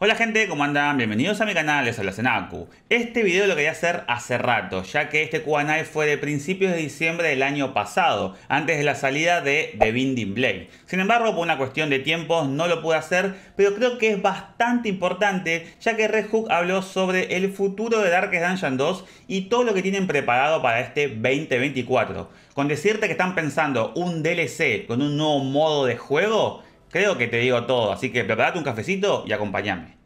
Hola gente, ¿cómo andan? Bienvenidos a mi canal, les habla Senaku. Este video lo quería hacer hace rato, ya que este Q&A fue de principios de diciembre del año pasado, antes de la salida de The Binding Blade. Sin embargo, por una cuestión de tiempo no lo pude hacer, pero creo que es bastante importante, ya que Red Hook habló sobre el futuro de Darkest Dungeon 2 y todo lo que tienen preparado para este 2024. Con decirte que están pensando un DLC con un nuevo modo de juego, Creo que te digo todo, así que preparate un cafecito y acompáñame.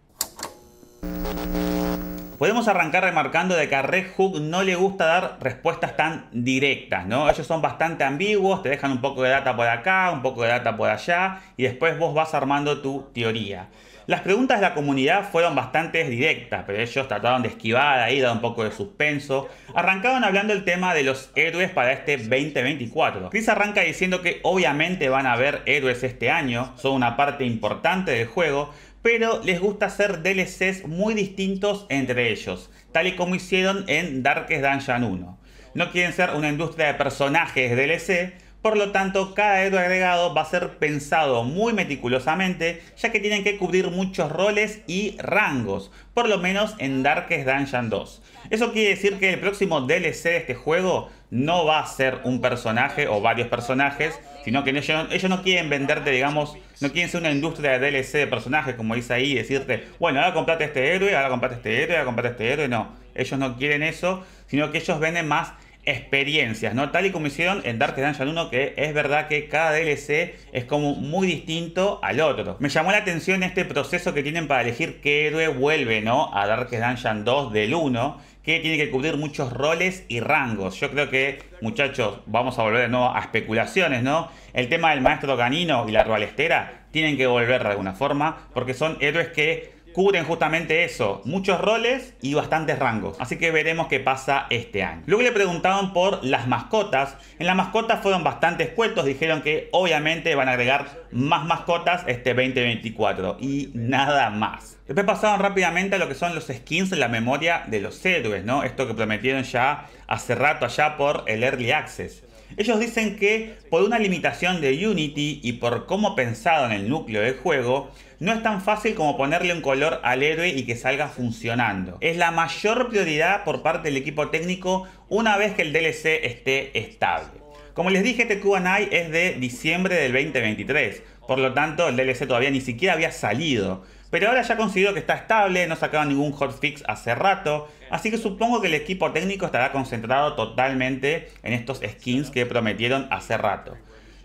Podemos arrancar remarcando de que a Red Hook no le gusta dar respuestas tan directas, ¿no? Ellos son bastante ambiguos, te dejan un poco de data por acá, un poco de data por allá, y después vos vas armando tu teoría. Las preguntas de la comunidad fueron bastante directas, pero ellos trataron de esquivar ahí, dar un poco de suspenso. Arrancaron hablando el tema de los héroes para este 2024. Chris arranca diciendo que obviamente van a haber héroes este año, son una parte importante del juego, pero les gusta hacer DLCs muy distintos entre ellos, tal y como hicieron en Darkest Dungeon 1. No quieren ser una industria de personajes DLC, por lo tanto, cada héroe agregado va a ser pensado muy meticulosamente, ya que tienen que cubrir muchos roles y rangos, por lo menos en Darkest Dungeon 2. Eso quiere decir que el próximo DLC de este juego no va a ser un personaje o varios personajes, sino que ellos, no quieren venderte, digamos, no quieren ser una industria de DLC de personajes, como dice ahí, decirte, bueno, ahora comprate este héroe, ahora comprate este héroe, ahora comprate este héroe, no. Ellos no quieren eso, sino que ellos venden más experiencias, ¿no? Tal y como hicieron en Dark Dungeon 1, que es verdad que cada DLC es como muy distinto al otro. Me llamó la atención este proceso que tienen para elegir qué héroe vuelve, ¿no? A Dark Dungeon 2 del 1, que tiene que cubrir muchos roles y rangos. Yo creo que, muchachos, vamos a volver de nuevo a especulaciones, ¿no? El tema del maestro canino y la rualestera tienen que volver de alguna forma, porque son héroes que cubren justamente eso, muchos roles y bastantes rangos. Así que veremos qué pasa este año. Luego le preguntaron por las mascotas. En las mascotas fueron bastante escuetos, dijeron que obviamente van a agregar más mascotas este 2024 y nada más. Después pasaron rápidamente a lo que son los skins en la memoria de los héroes, ¿no? Esto que prometieron ya hace rato allá por el Early Access. Ellos dicen que por una limitación de Unity y por cómo pensado en el núcleo del juego, no es tan fácil como ponerle un color al héroe y que salga funcionando. Es la mayor prioridad por parte del equipo técnico una vez que el DLC esté estable. Como les dije, este QA es de diciembre del 2023, por lo tanto el DLC todavía ni siquiera había salido. Pero ahora ya considero que está estable, no sacaron ningún hotfix hace rato, así que supongo que el equipo técnico estará concentrado totalmente en estos skins que prometieron hace rato.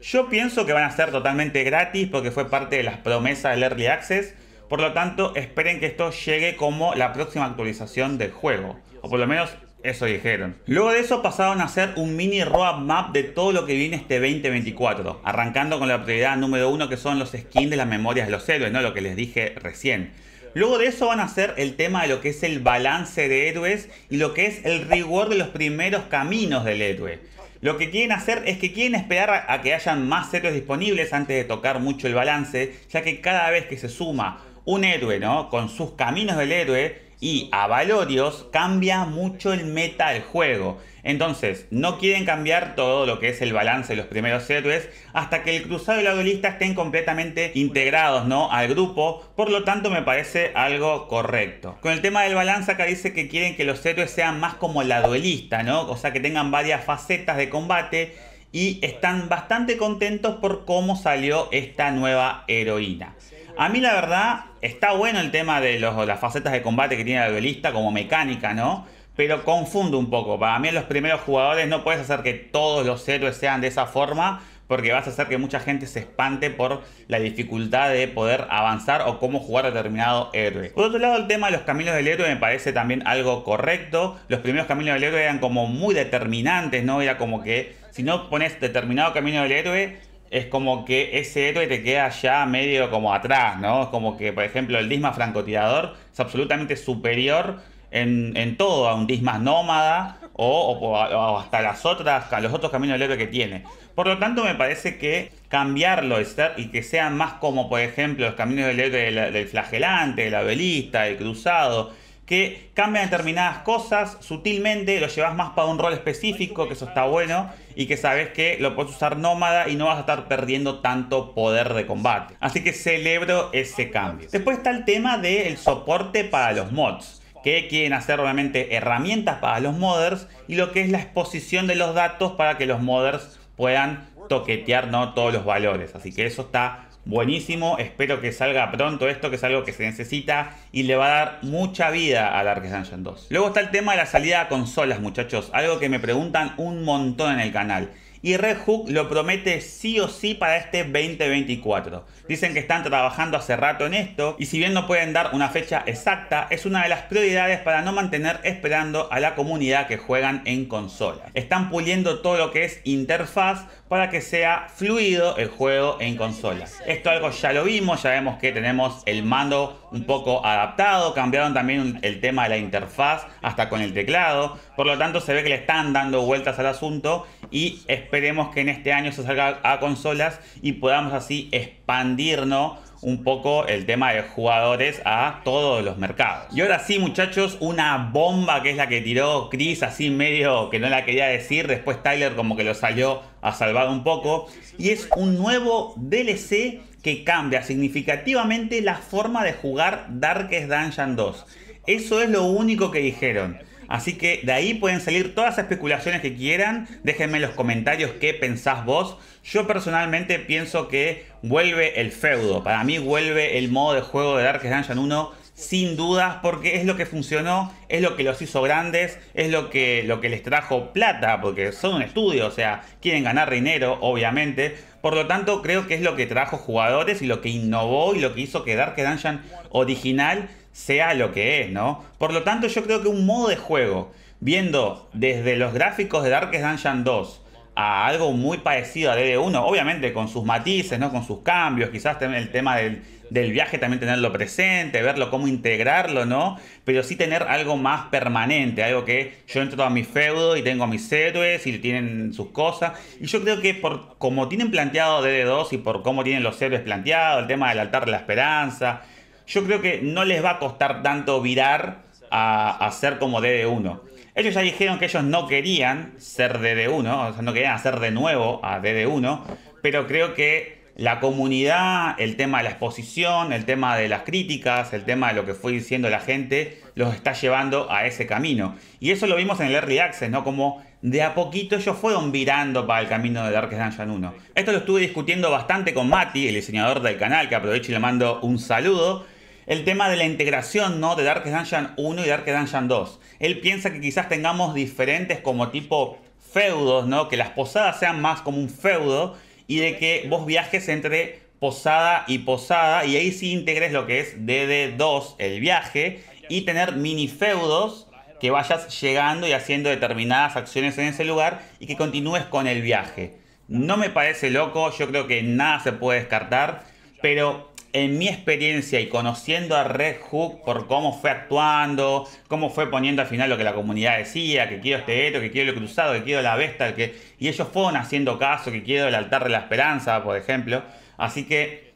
Yo pienso que van a ser totalmente gratis porque fue parte de las promesas del Early Access, por lo tanto esperen que esto llegue como la próxima actualización del juego, o por lo menos eso dijeron. Luego de eso pasaron a hacer un mini roadmap de todo lo que viene este 2024, arrancando con la prioridad número uno que son los skins de las memorias de los héroes, ¿no? Lo que les dije recién. Luego de eso van a hacer el tema de lo que es el balance de héroes y lo que es el rigor de los primeros caminos del héroe. Lo que quieren hacer es que quieren esperar a, que hayan más héroes disponibles antes de tocar mucho el balance, ya que cada vez que se suma un héroe, ¿no? Con sus caminos del héroe, y a Valorios cambia mucho el meta del juego. Entonces, no quieren cambiar todo lo que es el balance de los primeros héroes hasta que el cruzado y la duelista estén completamente integrados ¿no? al grupo, por lo tanto me parece algo correcto. Con el tema del balance acá dice que quieren que los héroes sean más como la duelista, ¿no? o sea que tengan varias facetas de combate y están bastante contentos por cómo salió esta nueva heroína. A mí la verdad está bueno el tema de las facetas de combate que tiene la violista como mecánica, ¿no? Pero confundo un poco. Para mí los primeros jugadores no puedes hacer que todos los héroes sean de esa forma porque vas a hacer que mucha gente se espante por la dificultad de poder avanzar o cómo jugar determinado héroe. Por otro lado, el tema de los caminos del héroe me parece también algo correcto. Los primeros caminos del héroe eran como muy determinantes, ¿no? Era como que si no pones determinado camino del héroe, es como que ese héroe te queda ya medio como atrás, ¿no? Es como que, por ejemplo, el disma francotirador es absolutamente superior en, todo a un disma nómada o, hasta las otras, los otros caminos del héroe que tiene. Por lo tanto, me parece que cambiarlo y que sean más como, por ejemplo, los caminos del héroe del, del flagelante, del abelista, del cruzado, que cambian determinadas cosas sutilmente, lo llevas más para un rol específico, que eso está bueno, y que sabes que lo puedes usar nómada y no vas a estar perdiendo tanto poder de combate. Así que celebro ese cambio. Después está el tema del soporte para los mods que quieren hacer realmente herramientas para los modders y lo que es la exposición de los datos para que los modders puedan toquetear ¿no? todos los valores. Así que eso está buenísimo. Espero que salga pronto esto, que es algo que se necesita y le va a dar mucha vida a Dark Dungeon 2. Luego está el tema de la salida a consolas, muchachos. Algo que me preguntan un montón en el canal. Y Red lo promete sí o sí para este 2024. Dicen que están trabajando hace rato en esto y si bien no pueden dar una fecha exacta, es una de las prioridades para no mantener esperando a la comunidad que juegan en consola. Están puliendo todo lo que es interfaz para que sea fluido el juego en consolas. Esto algo ya lo vimos, ya vemos que tenemos el mando un poco adaptado, cambiaron también el tema de la interfaz hasta con el teclado, por lo tanto se ve que le están dando vueltas al asunto y esperemos que en este año se salga a consolas y podamos así expandirnos un poco el tema de jugadores a todos los mercados. Y ahora sí, muchachos, una bomba que es la que tiró Chris así medio que no la quería decir. Después Tyler como que lo salió a salvar un poco. Y es un nuevo DLC que cambia significativamente la forma de jugar Darkest Dungeon 2. Eso es lo único que dijeron. Así que de ahí pueden salir todas las especulaciones que quieran. Déjenme en los comentarios qué pensás vos. Yo personalmente pienso que vuelve el feudo. Para mí vuelve el modo de juego de Darkest Dungeon 1 sin dudas, porque es lo que funcionó, es lo que los hizo grandes, es lo que, lo que les trajo plata, porque son un estudio, o sea, quieren ganar dinero, obviamente. Por lo tanto, creo que es lo que trajo jugadores y lo que innovó y lo que hizo que Darkest Dungeon original sea lo que es, ¿no? Por lo tanto, yo creo que un modo de juego, viendo desde los gráficos de Darkest Dungeon 2 a algo muy parecido a DD1, obviamente con sus matices, ¿no? Con sus cambios, quizás el tema del, del viaje también tenerlo presente, verlo cómo integrarlo, ¿no? Pero sí tener algo más permanente, algo que yo entro a mi feudo y tengo a mis héroes y tienen sus cosas. Y yo creo que por como tienen planteado DD2 y por cómo tienen los héroes planteado, el tema del altar de la esperanza, yo creo que no les va a costar tanto virar a, hacer ser como DD1. Ellos ya dijeron que ellos no querían ser DD1, o sea, no querían hacer de nuevo a DD1, pero creo que la comunidad, el tema de la exposición, el tema de las críticas, el tema de lo que fue diciendo la gente, los está llevando a ese camino. Y eso lo vimos en el Early Access, ¿no? Como de a poquito ellos fueron virando para el camino de Darkest Dungeon 1. Esto lo estuve discutiendo bastante con Mati, el diseñador del canal, que aprovecho y le mando un saludo el tema de la integración ¿no? de Darkest Dungeon 1 y Darkest Dungeon 2. Él piensa que quizás tengamos diferentes como tipo feudos, ¿no? que las posadas sean más como un feudo y de que vos viajes entre posada y posada y ahí sí integres lo que es DD2, el viaje, y tener mini feudos que vayas llegando y haciendo determinadas acciones en ese lugar y que continúes con el viaje. No me parece loco, yo creo que nada se puede descartar, pero en mi experiencia y conociendo a Red Hook por cómo fue actuando, cómo fue poniendo al final lo que la comunidad decía, que quiero este héroe, que quiero lo cruzado, que quiero la besta, que... y ellos fueron haciendo caso, que quiero el altar de la esperanza, por ejemplo. Así que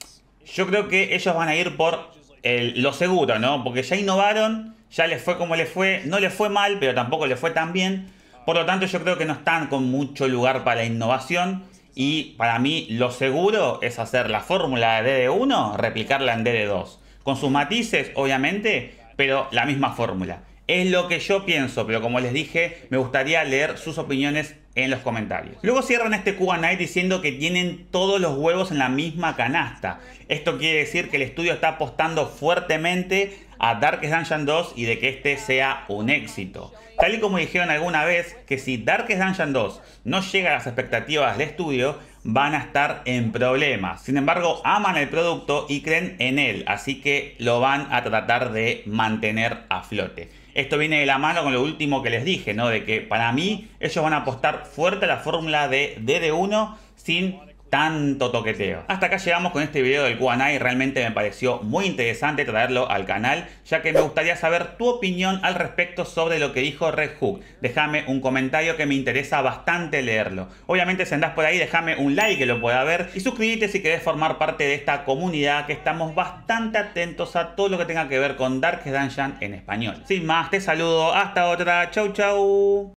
yo creo que ellos van a ir por lo seguro, ¿no? Porque ya innovaron, ya les fue como les fue, no les fue mal, pero tampoco les fue tan bien. Por lo tanto, yo creo que no están con mucho lugar para la innovación. Y para mí lo seguro es hacer la fórmula de DD1, replicarla en DD2. Con sus matices, obviamente, pero la misma fórmula. Es lo que yo pienso, pero como les dije, me gustaría leer sus opiniones en los comentarios. Luego cierran este QA diciendo que tienen todos los huevos en la misma canasta. Esto quiere decir que el estudio está apostando fuertemente a Darkest Dungeon 2 y de que este sea un éxito. Tal y como dijeron alguna vez, que si Darkest Dungeon 2 no llega a las expectativas del estudio, van a estar en problemas. Sin embargo, aman el producto y creen en él, así que lo van a tratar de mantener a flote. Esto viene de la mano con lo último que les dije, ¿no? De que para mí ellos van a apostar fuerte a la fórmula de DD1 sin tanto toqueteo. Hasta acá llegamos con este video del Q&A realmente me pareció muy interesante traerlo al canal, ya que me gustaría saber tu opinión al respecto sobre lo que dijo Red Hook. Déjame un comentario que me interesa bastante leerlo. Obviamente si andás por ahí déjame un like que lo pueda ver y suscríbete si querés formar parte de esta comunidad que estamos bastante atentos a todo lo que tenga que ver con Dark Dungeon en español. Sin más, te saludo, hasta otra, chau chau.